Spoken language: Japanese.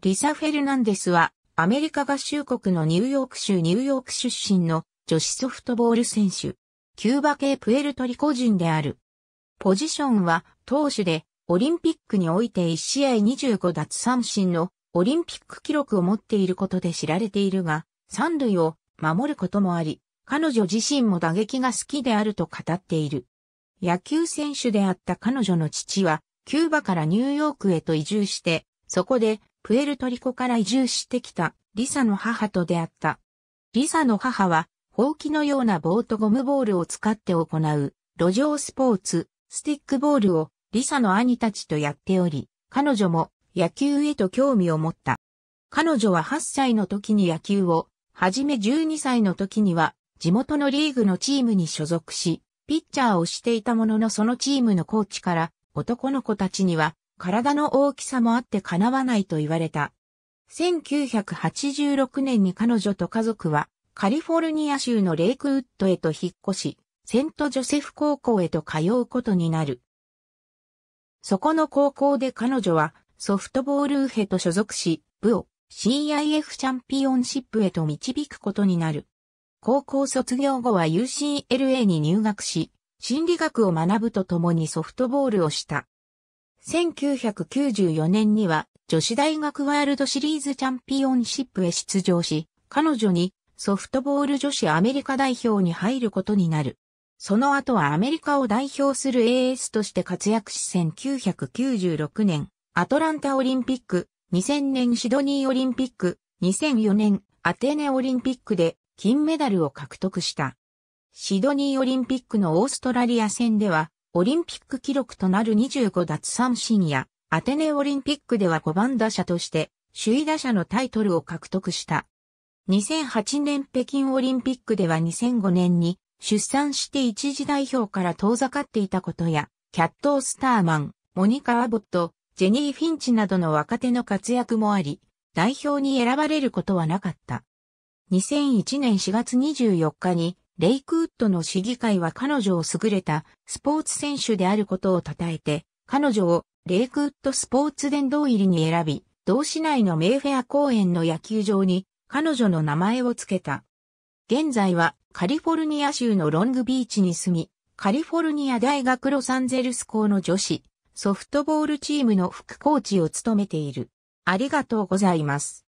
リサ・フェルナンデスは、アメリカ合衆国のニューヨーク州ニューヨーク出身の女子ソフトボール選手。キューバ系プエルトリコ人である。ポジションは投手で、オリンピックにおいて1試合25奪三振のオリンピック記録を持っていることで知られているが、三塁を守ることもあり、彼女自身も打撃が好きであると語っている。野球選手であった彼女の父は、キューバからニューヨークへと移住して、そこでプエルトリコから移住してきたリサの母と出会った。リサの母は、ほうきのようなボートゴムボールを使って行う、路上スポーツ、スティックボールをリサの兄たちとやっており、彼女も野球へと興味を持った。彼女は8歳の時に野球を、はじめ12歳の時には地元のリーグのチームに所属し、ピッチャーをしていたもののそのチームのコーチから、男の子たちには体の大きさもあって叶わないと言われた。1986年に彼女と家族はカリフォルニア州のレイクウッドへと引っ越し、セントジョセフ高校へと通うことになる。そこの高校で彼女はソフトボールウヘと所属し、部を CIF チャンピオンシップへと導くことになる。高校卒業後は UCLA に入学し、心理学を学ぶとともにソフトボールをした。1994年には女子大学ワールドシリーズチャンピオンシップへ出場し、彼女にソフトボール女子アメリカ代表に入ることになる。その後はアメリカを代表する AS として活躍し1996年、アトランタオリンピック、2000年シドニーオリンピック、2004年アテネオリンピックで金メダルを獲得した。シドニーオリンピックのオーストラリア戦ではオリンピック記録となる25奪三振や、アテネオリンピックでは5番打者として、首位打者のタイトルを獲得した。2008年北京オリンピックでは2005年に出産して一時代表から遠ざかっていたことや、キャット・スターマン、モニカ・アボット、ジェニー・フィンチなどの若手の活躍もあり、代表に選ばれることはなかった。2001年4月24日にレイクウッドの市議会は彼女を優れたスポーツ選手であることを称えて、彼女をレイクウッドスポーツ殿堂入りに選び、同市内のメイフェア公園の野球場に彼女の名前を付けた。現在はカリフォルニア州のロングビーチに住み、カリフォルニア大学ロサンゼルス校の女子、ソフトボールチームの副コーチを務めている。ありがとうございます。